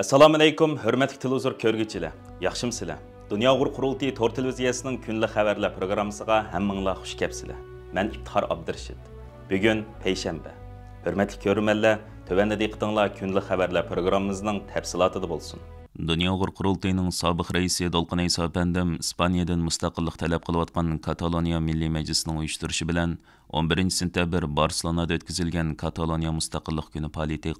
Ассаламу алейкум, hörmetlik televizor körgüçüle. Yaxşım sile. Dünya Uğur Kurultayı Tor Televiziyasının günlük haberler programısına hamınla hoş kepsile. Mən İftihar Abdırşid. Bugün Peyşembe. Hörmetlik körmelle, tövende diqtinla günlük haberler programımızın təfsilatı da bolsun. Dünya Uğur Qurultayının sabiq rəisi Dolqun 11-sentyabr Barselonada ötküzilgən Kataloniya Müstəqillik Günü fəaliyyəti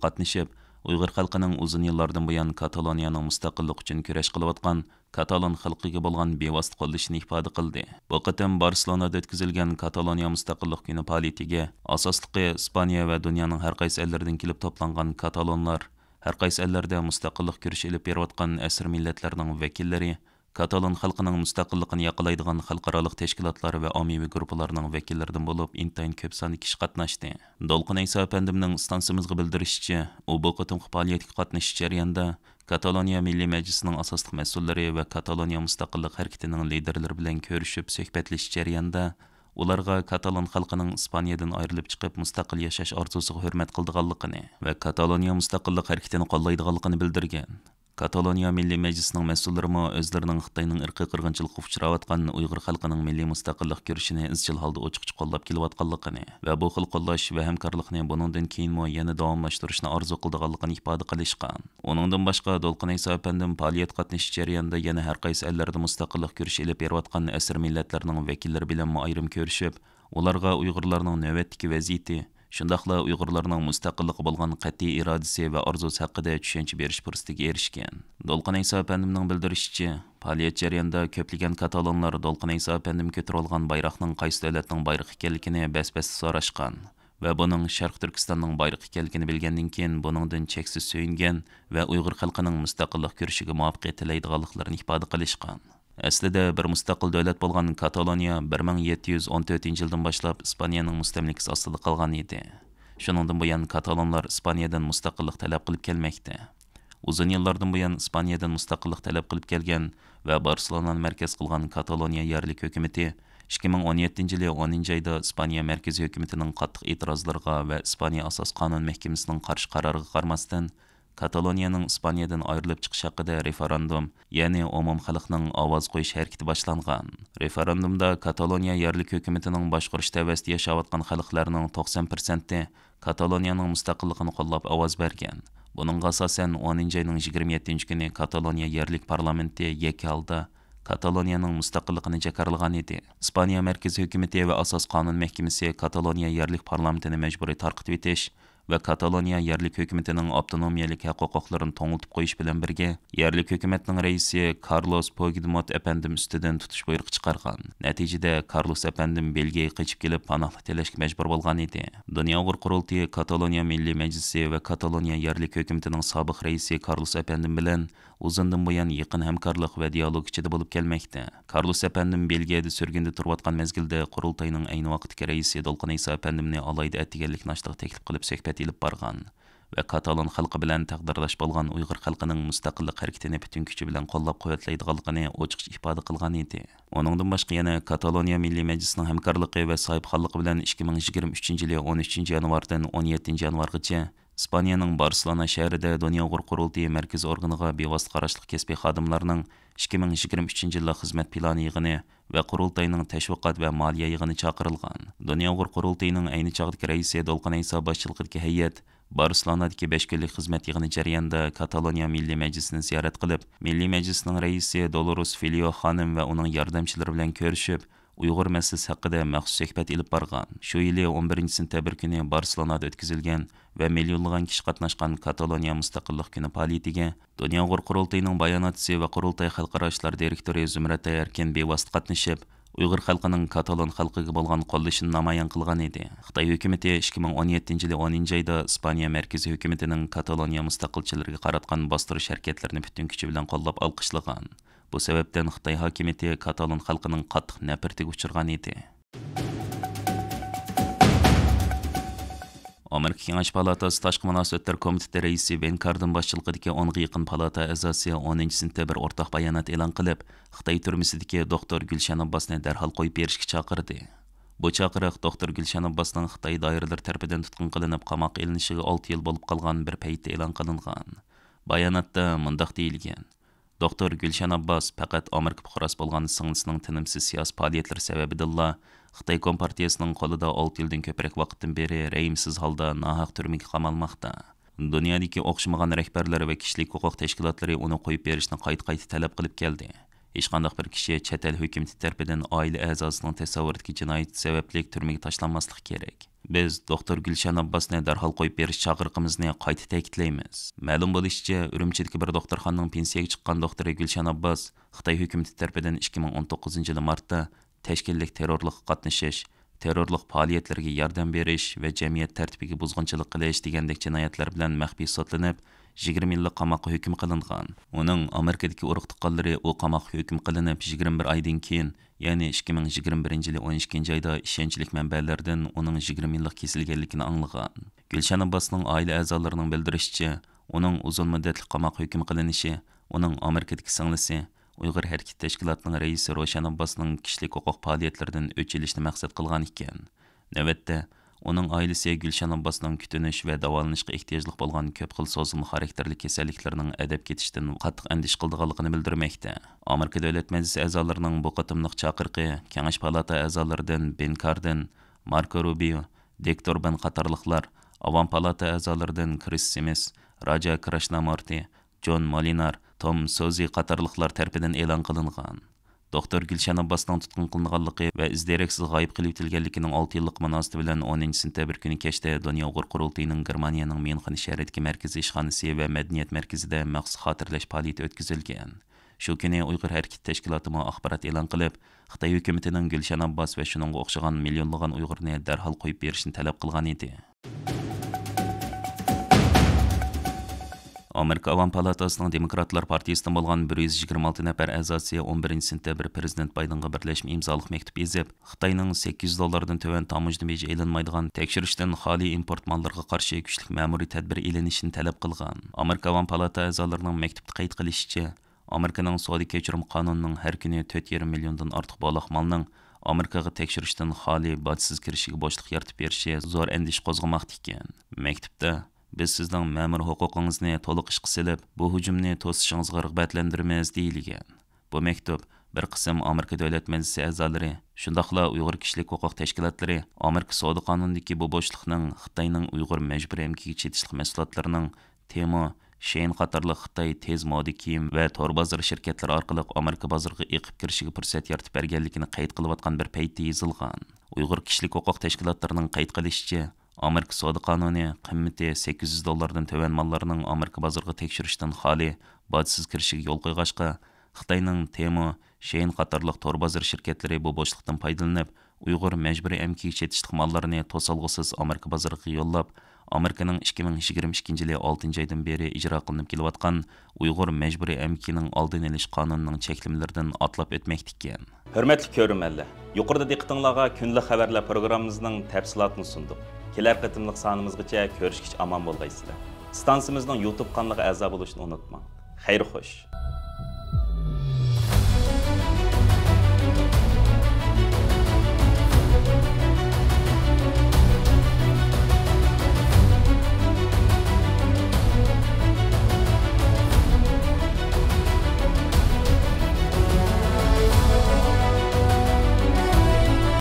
ұйғыр халқының ұзын еллардың бұян Каталонияның мұстақылық үшін күреш қылып атқан Каталон халқыға болған бевасыт қолдышын ифады қылды. Бұл қытым Барселонада өткізілген Каталония мұстақылық күні палетеге, асастықы Испания вә дүнияның әрқайс әлдердің келіп топланған каталонлар, әрқайс әлдерді мұстақылық күріш беріп каталон халқының мустақиллигин яқылайдыған халқаралық тешкілатлары ва оммавий группаларның вәкилләрдән болып интайн көп саны киши катнашты. Долқын Айса әфәндимнең стансамызга белдиришчә, у бу кытымкы фаалиятка катнашыш җәрәянда Kataloniya Milliy Мәҗлисенең асаслык мәсьәлләре ва Kataloniya мустақиллык хәрәкәтенең лидерлары белән күрешүп сөһбәтләш җәрәянда ularga katalon xalqining ispaniyadan ayrilib chiqib mustaqil yashash orzusiga hurmat qildiganligini va kataloniya mustaqillik Каталония Милли Мәҗлисенең мәсьәлләрме өздерінің Хитаенның ирқи қырғыншылық учрап аткан уйгыр халқының милли мустакыллык күрешенә изчил халда очык коллап килеп атканлыгын ва бу хил коллаш ва һәмкарлыкны буныңдан кейін мо яны дәвамлаштырышны арзу кылдыганлыгын ифада кылышкан. Уныңдан башка Долкын Айса әпәндем фаалият катнаш җәрәянда яны һәр кайсы әлләрдә мустакыллык күреш элеп ярып аткан әсир милләтләрнең вәкилләре белән айрым күрешеп, уларга уйгырларның нәүәттәге вазиете shundoqla uyg'urlarning mustaqilliqi bo'lgan qat'iy irodasi va orzusi haqida tushuncha berish fursatiga erishgan do'lqin iso apandimning bildirishicha faoliyat jarayonida ko'plagan katalonlar do'lqin iso apandim байрақның қайсы bayroqning qaysi davlatning бәс ekanligini bas bas so'rashgan va buning sharq turkistonning bayrog'i ekanligini bilgandan keyin buningdan cheksiz suyungan va uyg'ur xalqining mustaqillik kurishiga muvaffaqiyat Әсліде бір мұстақыл дөлет болған Каталония 1714 жылдың башылап Испанияның мұстамлекіс астылы қалған еді. Шыныңдың бұян каталонлар Испаниядан мұстақылық тәләп қылып келмекті. Узын еллардың бұян Испаниядан мұстақылық тәләп қылып келген вә Барселонан мәркез қылған Каталония ярлік өкіметі 2017 жылы 10 айда Испания мәркез өкіметінің қаттық итразларға вә Испания асас қанун мәхкемісінің қаршы қарарғы қармастын Каталонияның Испаниядан айырылып чыгыш хақыда референдум, яғни омум халықтың аваз коюш хәрәкәте басталған Референдумда Каталония ярлык үкіметінің башкарыш тәвәсте яшәп аткан халыкларның 90%-ы Каталонияның мустакыйллыгын қолдап аваз берген бұның асасен 10 айның 27 көне Каталония ярлык парламенті яки алда Каталонияның мустакыйллыгын җакарылган еді Испания мәркәзе хөкүмәте ва асас канун мәхкәмәсе Каталония ярлык парламентын мәҗбүри тарқытып итеш ve Kataloniya yerlik hükümetinin avtonomiyelik hak-hukuklarını toňultyp goýuş bilen birge, yerlik hükümetinin reisi Carlos Pogdemont äpendim üstüden tutuş buyruk çıkargan. Netijede Carlos äpendim Belgiýaga kaçyp gelip panahly teleşke mecbur bolgan idi. Dünya Ugur Kataloniya Milli Meclisi ve Kataloniya yerlik hükümetinin sabyk reisi Carlos äpendim bilen uzundan buyan yakın hemkarlık ve diyalog içinde bolup gelmekte. Carlos äpendim Belgiýada sürgünde turwatgan mezgilde Kurultayning aýni wagtdaki reisi Dolqan Isa äpendimni alayda ätigenlik naşlygy qilib qilip һәлакәт илеп барган ва каталон халкы белән тәкъдирләш булган уйгыр халкының мустакыллык хәрәкәтен бөтен көче белән коллап куәтләйдиганлыгын очык ифада кылган иде. Оныңдан башка яна Каталония Милли Мәҗлисенең хәмкәрлеге ва саибханлыгы белән 2023 ел 13 январдан 17 январгача испанияның барселона шәһәрендә дөнья угур курултыы мәркәз органыга бевасыт карашлык кәсби хадымларының 2023 жылы хезмәт планы йыгыны ва курултайның тәшвиқат ва малия йыгыны чақырылған Дөнья угур курултыйның айны чагдагы рәисе Долкан Айса башчылыгындагы һәйәт Барселонадагы 5 көнлек хезмәт йыгыны җарыянда Каталония милли мәҗлесен зиярат кылып, милли мәҗлеснең рәисе Долорус Филио ханым ва уның ярдәмчеләре белән күрешеп, uyg'ur мәсілісі haqida maxsus suhbat ilib borgan shu yili 11 sentyabr bir kuni barselonada o'tkazilgan va millionlagan kishi qatnashgan kataloniya mustaqillik kuni faoliyatiga dunyo uyg'ur qurultayining bayonotchisi va qurultay xalqaro ishlar direktori zumratay erkin bevosita qatnashib uyg'ur xalqining katalon xalqiga bo'lgan qo'llashini namoyon qilgan edi xitoy hukumati 2017 yili 10 oyda ispaniya markaziy hukumatining kataloniya mustaqilchilariga qaratgan bostirish harakatlarini butun kuchi bilan qo'llab olqishlagan Бұл себептен Қытай хакиметі Каталон халқының қаттық нәпіртігі ұшырған еді. Америка Кеңеш Палатасы Ташқы Мұнасөттер Комитеті рейсі Бен Кардын басшылқы деке палата әзасы 10-ші сінті бір ортақ баянат елан қылып, Қытай түрмісі деке доктор Гүлшен Аббасыны дәрхал қойып ерішкі чақырды. Бұ чақырық доктор Гүлшен Аббасының Қытай дайырлар тәрпеден тұтқын қылынып қамақ елінішігі 6 ел болып қалған бір пейті елан қылынған. Баянатты мұндақ дейілген. Доктор Гүлшан Аббас пәкәт Америка пұқырас болғаны сыңысының тінімсіз сияс пағалетлер сәбәбі дылла, Қытай Компартиясының қолыда 6 елдің көпірек вақыттын бері рейімсіз халда нағақ түрмек қамалмақта. Дүниядегі оқшымаған рәхбәрлер вә кішілік құқық тәшкілатлары оны қойып берішіні қайт-қайты тәліп қылып келді. hech qandaq bir kishi chet el hukumati tarafidan oila a'zosining tasavvuridagi jinoyat sababli turmaga tashlanmaslik kerak biz doktor gulshan abbosni darhol qo'yib berish chaqiriqimizni qayta ta'kidlaymiz ma'lum bo'lishicha urumchidagi bir doktorxonning pensiyaga chiqqan doktori gulshan abbos xitoy hukumati tarafidan 2019 yili martda tashkillik terrorlikqa qatnashish terrorlik faoliyatlariga yordam berish va jamiyat tartibiga buzg'unchilik qilish degandek jinoyatlar bilan maxfiy sotlanib 20 yillik qamoqqa hukm qilingan uning amerikadagi urug' tuqqanlari u qamoqqa hukm qilinib 21 oydan keyin ya'ni 2021 yili 12 ayda ishonchlik manbalardan uning 20 yillik kesilganligini anglagan gulshan abbosning oila a'zolarining bildirishicha uning uzun muddatli qamoq hukm qilinishi uning amerikadagi singlisi uyg'ur harakat tashkilotining raisi roshan abbosning kishilik huquq faoliyatlaridan o'chilishni maqsad qilgan ekan navbatda оның айлысы Гүлшан Аббасының күтініш вә дауалынышқы ихтиежлік болған көп қыл созылмы характерлі кеселіктерінің әдәп кетіштін қаттық әндіш қылдығалықыны білдірмекті. Америка дөлет мәзісі әзаларының бұл қытымлық чақырқы, палата әзалардың Бен Карден, Марко Рубио, Дектор Бен Қатарлықлар, Аван палата әзалардың Крис Семес, Раджа Крашнамарти, Джон Малинар, Том Сози Қатарлықлар тәрпеден елан қылынған. Доктор Гүлшан Аббастың тұтқын қылынғанлығы ва издерексіз ғайып қылып 6 жылдық мünasибәте 10 сентябрь күні кечтә Дөнья Угыр құрылтыының Германияның Мюнхен шәһәрендәге мәркәзи ишханасы ва мәдениет мәркәзендә махсус хатırlaş фәалияте үткәрелгән. Шу көне Уйгыр хәрәкәт тәшкилаты мо ахбарат qilib, кылып, Хытай хөкүмәтенең Гүлшан Аббас ва шуныңга охшаган миллионлыгын уйгырны дәрхал куйып Америка Аван Палатасының Демократлар партиясынан болған 126 нәпәр әзасы 11 сентябрь президент Байденға бірләшім имзалық мектіп езіп, Қытайның 800 доллардан төвен тамыжды меже еленмайдыған тәкшіріштен хали импорт малдарға қаршы күшлік мәмүрі тәдбір еленішін тәләп қылған. Америка Аван Палата әзаларының мектіпті қайт қылышычы, Американың соды кечірім қанунының әр күні 4,5 миллиондан артық балақ малның Америкаға тәкшіріштен хали батсыз кірішіге бошлық ертіп берші зор әндіш қозғамақты екен. Мектіпті biz sizning мәмір huquqingizni to'liq ishqa бұл bu hujumni to'sishingizga rag'batlantiramiz deyilgan bu maktub bir qism amerika davlat majlisi a'zolari shundoqla uyg'ur kishilik huquq tashkilotlari amerika savdo qonunidagi bu bo'shliqning xitoyning uyg'ur majburiy temo sheyn qatorliq xitoy tez modi kiyim va tor shirkatlari orqali amerika bozoriga eqib kirishiga berganligini qayd атқан bir paytda yozilgan uyg'ur kishilik huquq tashkilotlarining qayd qilishicha Америка сауда қануны қымметі 800 доллардың төвен малларының Америка базырғы текшіріштін хали бадсіз кіршігі ел қойғашқа, Қытайның темі шейін қатарлық тор базыр шіркетлері бұл бошлықтың пайдылынып, ұйғыр мәжбірі әмкей шетіштің малларыны тосалғысыз Америка базырғы еллап, Американың 2022 жылы 6 айдан бері ижра қылынып келіп атқан Уйғур мәжбүри әмкінің алдын алыш қанунының чеклімлерден атлап өтмекті екен. Құрметті көрермендер, жоғарыда диқтыңларға күнлі хабарлар программымыздың тәпсілатын сұндық. Келер қытымлық санымызғыча көрішкіш аман болғайсыздар. Станциямыздың YouTube қанлығы әза болушын ұнытма. Хайр хош.